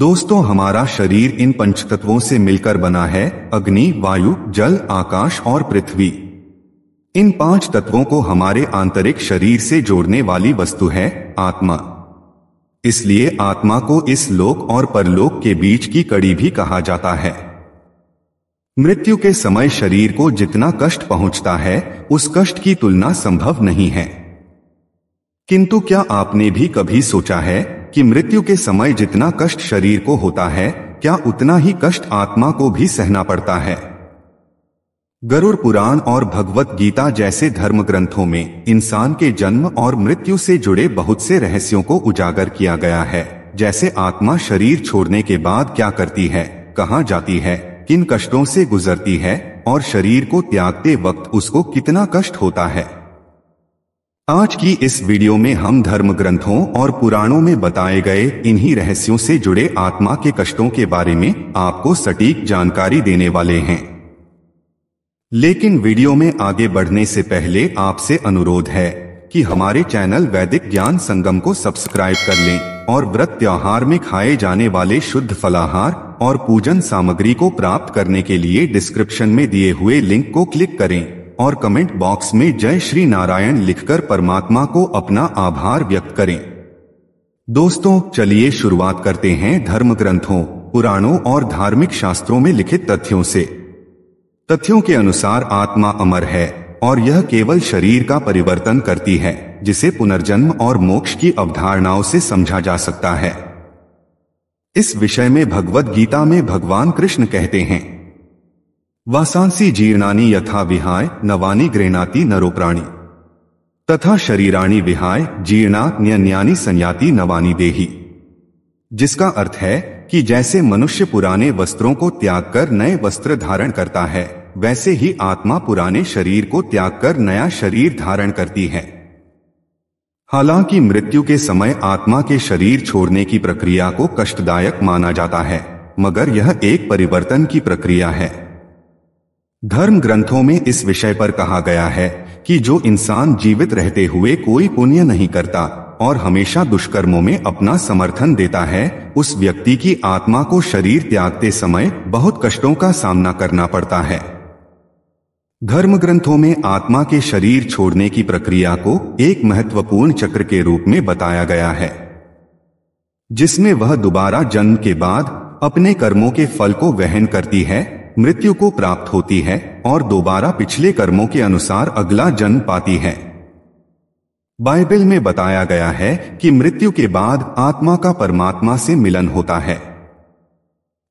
दोस्तों हमारा शरीर इन पंच तत्वों से मिलकर बना है अग्नि वायु जल आकाश और पृथ्वी इन पांच तत्वों को हमारे आंतरिक शरीर से जोड़ने वाली वस्तु है आत्मा इसलिए आत्मा को इस लोक और परलोक के बीच की कड़ी भी कहा जाता है मृत्यु के समय शरीर को जितना कष्ट पहुंचता है उस कष्ट की तुलना संभव नहीं है किंतु क्या आपने भी कभी सोचा है कि मृत्यु के समय जितना कष्ट शरीर को होता है क्या उतना ही कष्ट आत्मा को भी सहना पड़ता है गरुड़ पुराण और भगवत गीता जैसे धर्म ग्रंथों में इंसान के जन्म और मृत्यु से जुड़े बहुत से रहस्यों को उजागर किया गया है जैसे आत्मा शरीर छोड़ने के बाद क्या करती है कहाँ जाती है किन कष्टों से गुजरती है और शरीर को त्यागते वक्त उसको कितना कष्ट होता है आज की इस वीडियो में हम धर्म ग्रंथों और पुराणों में बताए गए इन्हीं रहस्यों से जुड़े आत्मा के कष्टों के बारे में आपको सटीक जानकारी देने वाले हैं लेकिन वीडियो में आगे बढ़ने से पहले आपसे अनुरोध है कि हमारे चैनल वैदिक ज्ञान संगम को सब्सक्राइब कर लें और व्रत त्योहार में खाए जाने वाले शुद्ध फलाहार और पूजन सामग्री को प्राप्त करने के लिए डिस्क्रिप्शन में दिए हुए लिंक को क्लिक करें और कमेंट बॉक्स में जय श्री नारायण लिखकर परमात्मा को अपना आभार व्यक्त करें दोस्तों चलिए शुरुआत करते हैं धर्म ग्रंथों पुराणों और धार्मिक शास्त्रों में लिखित तथ्यों से तथ्यों के अनुसार आत्मा अमर है और यह केवल शरीर का परिवर्तन करती है जिसे पुनर्जन्म और मोक्ष की अवधारणाओं से समझा जा सकता है इस विषय में भगवत गीता में भगवान कृष्ण कहते हैं वासांसी जीर्णानी यथा विहाय नवानी गृहणाति नरोप्राणी तथा शरीराणी विहाय जीर्णान्यन्यानी संयाति नवानी देही जिसका अर्थ है कि जैसे मनुष्य पुराने वस्त्रों को त्याग कर नए वस्त्र धारण करता है वैसे ही आत्मा पुराने शरीर को त्याग कर नया शरीर धारण करती है हालांकि मृत्यु के समय आत्मा के शरीर छोड़ने की प्रक्रिया को कष्टदायक माना जाता है मगर यह एक परिवर्तन की प्रक्रिया है धर्म ग्रंथों में इस विषय पर कहा गया है कि जो इंसान जीवित रहते हुए कोई पुण्य नहीं करता और हमेशा दुष्कर्मों में अपना समर्थन देता है उस व्यक्ति की आत्मा को शरीर त्यागते समय बहुत कष्टों का सामना करना पड़ता है धर्म ग्रंथों में आत्मा के शरीर छोड़ने की प्रक्रिया को एक महत्वपूर्ण चक्र के रूप में बताया गया है जिसमें वह दोबारा जन्म के बाद अपने कर्मों के फल को वहन करती है मृत्यु को प्राप्त होती है और दोबारा पिछले कर्मों के अनुसार अगला जन्म पाती है बाइबल में बताया गया है कि मृत्यु के बाद आत्मा का परमात्मा से मिलन होता है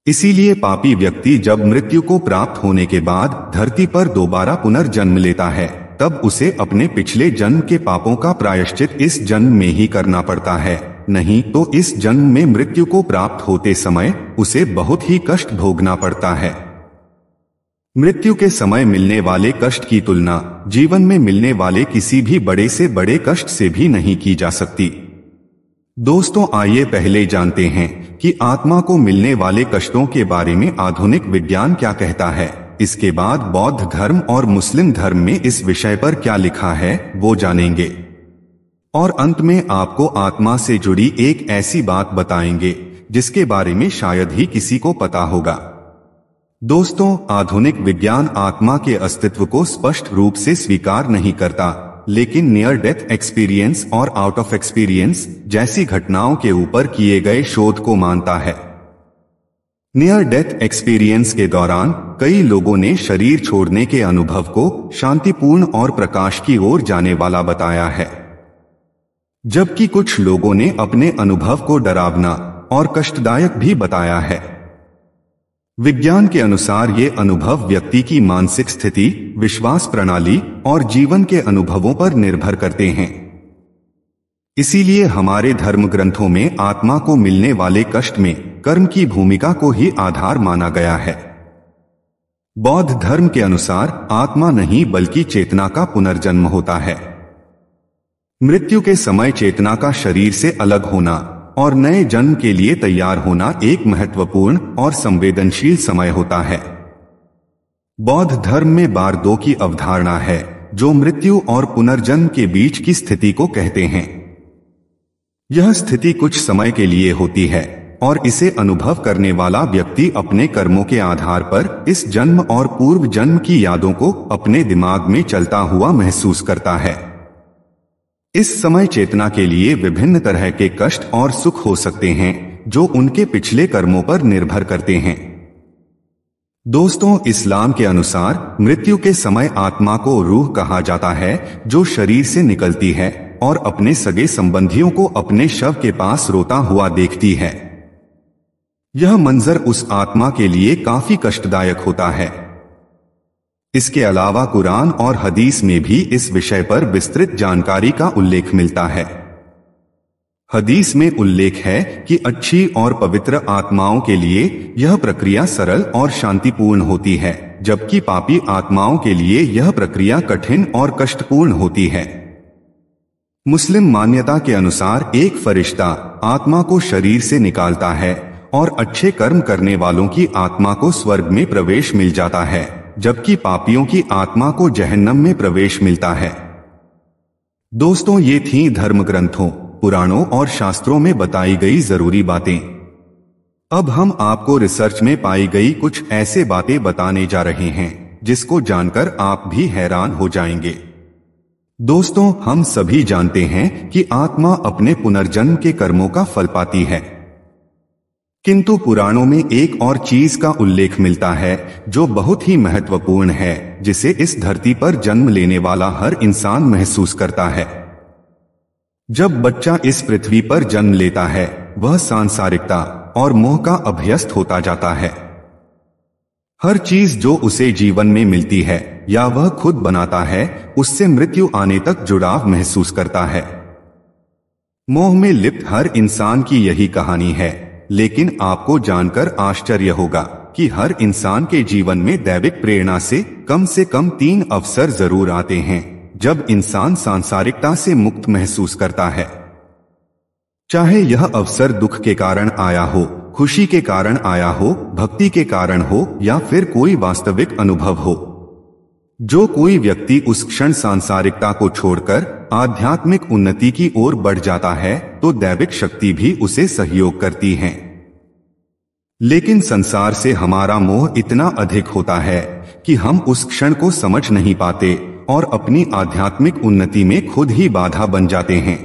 इसीलिए पापी व्यक्ति जब मृत्यु को प्राप्त होने के बाद धरती पर दोबारा पुनर्जन्म लेता है तब उसे अपने पिछले जन्म के पापों का प्रायश्चित इस जन्म में ही करना पड़ता है नहीं तो इस जन्म में मृत्यु को प्राप्त होते समय उसे बहुत ही कष्ट भोगना पड़ता है मृत्यु के समय मिलने वाले कष्ट की तुलना जीवन में मिलने वाले किसी भी बड़े से बड़े कष्ट से भी नहीं की जा सकती दोस्तों आइए पहले जानते हैं कि आत्मा को मिलने वाले कष्टों के बारे में आधुनिक विज्ञान क्या कहता है इसके बाद बौद्ध धर्म और मुस्लिम धर्म में इस विषय पर क्या लिखा है वो जानेंगे और अंत में आपको आत्मा से जुड़ी एक ऐसी बात बताएंगे जिसके बारे में शायद ही किसी को पता होगा दोस्तों आधुनिक विज्ञान आत्मा के अस्तित्व को स्पष्ट रूप से स्वीकार नहीं करता लेकिन नियर डेथ एक्सपीरियंस और आउट ऑफ एक्सपीरियंस जैसी घटनाओं के ऊपर किए गए शोध को मानता है नियर डेथ एक्सपीरियंस के दौरान कई लोगों ने शरीर छोड़ने के अनुभव को शांतिपूर्ण और प्रकाश की ओर जाने वाला बताया है जबकि कुछ लोगों ने अपने अनुभव को डरावना और कष्टदायक भी बताया है विज्ञान के अनुसार ये अनुभव व्यक्ति की मानसिक स्थिति विश्वास प्रणाली और जीवन के अनुभवों पर निर्भर करते हैं इसीलिए हमारे धर्म ग्रंथों में आत्मा को मिलने वाले कष्ट में कर्म की भूमिका को ही आधार माना गया है बौद्ध धर्म के अनुसार आत्मा नहीं बल्कि चेतना का पुनर्जन्म होता है मृत्यु के समय चेतना का शरीर से अलग होना और नए जन्म के लिए तैयार होना एक महत्वपूर्ण और संवेदनशील समय होता है बौद्ध धर्म में बार दो की अवधारणा है जो मृत्यु और पुनर्जन्म के बीच की स्थिति को कहते हैं यह स्थिति कुछ समय के लिए होती है और इसे अनुभव करने वाला व्यक्ति अपने कर्मों के आधार पर इस जन्म और पूर्व जन्म की यादों को अपने दिमाग में चलता हुआ महसूस करता है इस समय चेतना के लिए विभिन्न तरह के कष्ट और सुख हो सकते हैं जो उनके पिछले कर्मों पर निर्भर करते हैं दोस्तों इस्लाम के अनुसार मृत्यु के समय आत्मा को रूह कहा जाता है जो शरीर से निकलती है और अपने सगे संबंधियों को अपने शव के पास रोता हुआ देखती है यह मंजर उस आत्मा के लिए काफी कष्टदायक होता है इसके अलावा कुरान और हदीस में भी इस विषय पर विस्तृत जानकारी का उल्लेख मिलता है हदीस में उल्लेख है कि अच्छी और पवित्र आत्माओं के लिए यह प्रक्रिया सरल और शांतिपूर्ण होती है जबकि पापी आत्माओं के लिए यह प्रक्रिया कठिन और कष्टपूर्ण होती है मुस्लिम मान्यता के अनुसार एक फरिश्ता आत्मा को शरीर से निकालता है और अच्छे कर्म करने वालों की आत्मा को स्वर्ग में प्रवेश मिल जाता है जबकि पापियों की आत्मा को जहन्नम में प्रवेश मिलता है दोस्तों ये थी धर्म ग्रंथों पुराणों और शास्त्रों में बताई गई जरूरी बातें अब हम आपको रिसर्च में पाई गई कुछ ऐसे बातें बताने जा रहे हैं जिसको जानकर आप भी हैरान हो जाएंगे दोस्तों हम सभी जानते हैं कि आत्मा अपने पुनर्जन्म के कर्मों का फल पाती है किंतु पुराणों में एक और चीज का उल्लेख मिलता है जो बहुत ही महत्वपूर्ण है जिसे इस धरती पर जन्म लेने वाला हर इंसान महसूस करता है जब बच्चा इस पृथ्वी पर जन्म लेता है वह सांसारिकता और मोह का अभ्यस्त होता जाता है हर चीज जो उसे जीवन में मिलती है या वह खुद बनाता है उससे मृत्यु आने तक जुड़ाव महसूस करता है मोह में लिप्त हर इंसान की यही कहानी है लेकिन आपको जानकर आश्चर्य होगा कि हर इंसान के जीवन में दैविक प्रेरणा से कम से कम तीन अवसर जरूर आते हैं जब इंसान सांसारिकता से मुक्त महसूस करता है चाहे यह अवसर दुख के कारण आया हो खुशी के कारण आया हो भक्ति के कारण हो या फिर कोई वास्तविक अनुभव हो जो कोई व्यक्ति उस क्षण सांसारिकता को छोड़कर आध्यात्मिक उन्नति की ओर बढ़ जाता है तो दैविक शक्ति भी उसे सहयोग करती है लेकिन संसार से हमारा मोह इतना अधिक होता है कि हम उस क्षण को समझ नहीं पाते और अपनी आध्यात्मिक उन्नति में खुद ही बाधा बन जाते हैं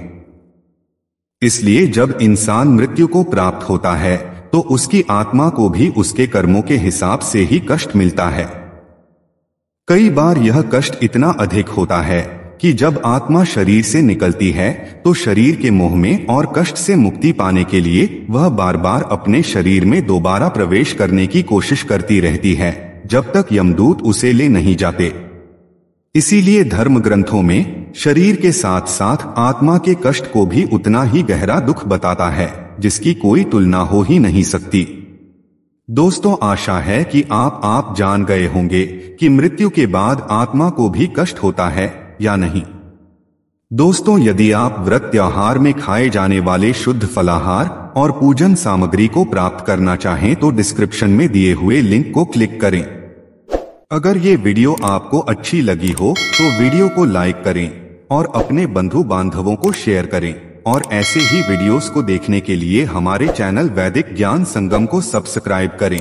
इसलिए जब इंसान मृत्यु को प्राप्त होता है तो उसकी आत्मा को भी उसके कर्मों के हिसाब से ही कष्ट मिलता है कई बार यह कष्ट इतना अधिक होता है कि जब आत्मा शरीर से निकलती है तो शरीर के मोह में और कष्ट से मुक्ति पाने के लिए वह बार बार अपने शरीर में दोबारा प्रवेश करने की कोशिश करती रहती है जब तक यमदूत उसे ले नहीं जाते इसीलिए धर्म ग्रंथों में शरीर के साथ साथ आत्मा के कष्ट को भी उतना ही गहरा दुख बताता है जिसकी कोई तुलना हो ही नहीं सकती दोस्तों आशा है कि आप आप जान गए होंगे कि मृत्यु के बाद आत्मा को भी कष्ट होता है या नहीं दोस्तों यदि आप व्रत त्योहार में खाए जाने वाले शुद्ध फलाहार और पूजन सामग्री को प्राप्त करना चाहें तो डिस्क्रिप्शन में दिए हुए लिंक को क्लिक करें अगर ये वीडियो आपको अच्छी लगी हो तो वीडियो को लाइक करें और अपने बंधु बांधवों को शेयर करें और ऐसे ही वीडियोस को देखने के लिए हमारे चैनल वैदिक ज्ञान संगम को सब्सक्राइब करें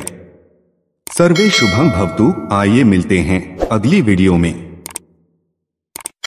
सर्वे शुभम भवतु आइए मिलते हैं अगली वीडियो में